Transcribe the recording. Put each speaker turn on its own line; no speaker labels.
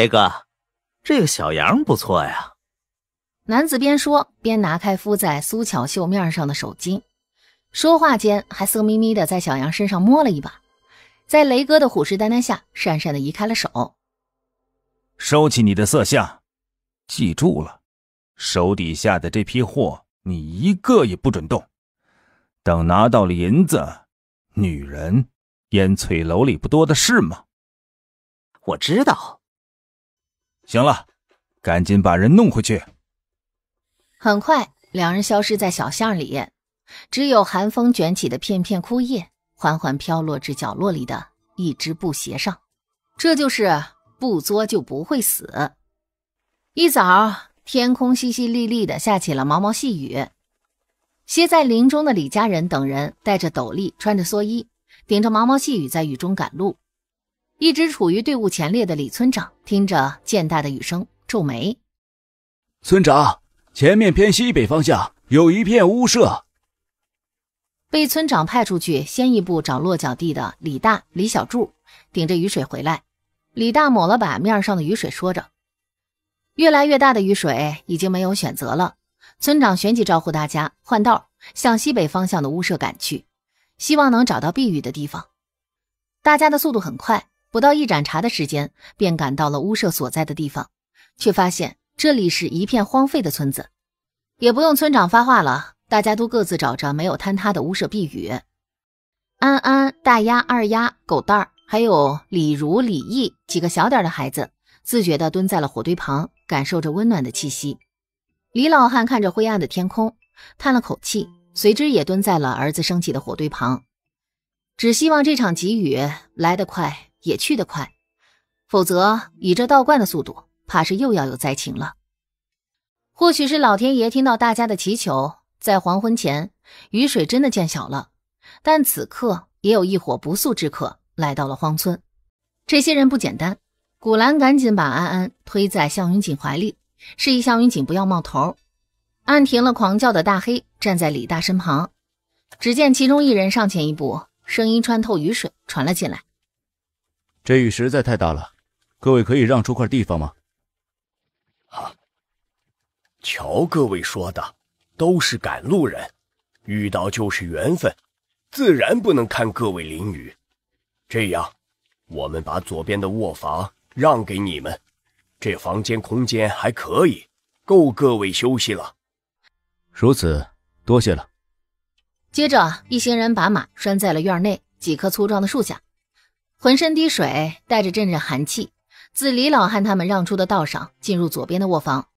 雷哥，这个小杨不错呀。
男子边说边拿开敷在苏巧秀面上的手巾，说话间还色眯眯的在小杨身上摸了一把，在雷哥的虎视眈眈下，讪讪的移开了手。
收起你的色相，记住了，手底下的这批货，你一个也不准动。等拿到了银子，女人烟翠楼里不多的是吗？我知道。行了，赶紧把人弄回去。
很快，两人消失在小巷里，只有寒风卷起的片片枯叶缓缓飘落至角落里的一只布鞋上。这就是不作就不会死。一早，天空淅淅沥沥的下起了毛毛细雨，歇在林中的李家人等人带着斗笠，穿着蓑衣，顶着毛毛细雨在雨中赶路。一直处于队伍前列的李村长听着渐大的雨声，皱眉。
村长，前面偏西北方向有一片屋舍。
被村长派出去先一步找落脚地的李大、李小柱，顶着雨水回来。李大抹了把面上的雨水，说着：“越来越大的雨水，已经没有选择了。”村长旋即招呼大家换道，向西北方向的屋舍赶去，希望能找到避雨的地方。大家的速度很快。不到一盏茶的时间，便赶到了屋舍所在的地方，却发现这里是一片荒废的村子。也不用村长发话了，大家都各自找着没有坍塌的屋舍避雨。安安、大丫、二丫、狗蛋儿，还有李如、李毅几个小点的孩子，自觉地蹲在了火堆旁，感受着温暖的气息。李老汉看着灰暗的天空，叹了口气，随之也蹲在了儿子升起的火堆旁，只希望这场急雨来得快。也去得快，否则以这道观的速度，怕是又要有灾情了。或许是老天爷听到大家的祈求，在黄昏前，雨水真的渐小了。但此刻，也有一伙不速之客来到了荒村。这些人不简单。古兰赶紧把安安推在向云锦怀里，示意向云锦不要冒头。按停了狂叫的大黑，站在李大身旁。只见其中一人上前一步，声音穿透雨水传了进来。
这雨实在太大了，各位可以让出块地方吗？哈，瞧各位说的，都是赶路人，遇到就是缘分，自然不能看各位淋雨。这样，我们把左边的卧房让给你们，这房间空间还可以，够各位休息了。如此，多谢了。
接着，一行人把马拴在了院内几棵粗壮的树下。浑身滴水，带着阵阵寒气，自李老汉他们让出的道上进入左边的卧房。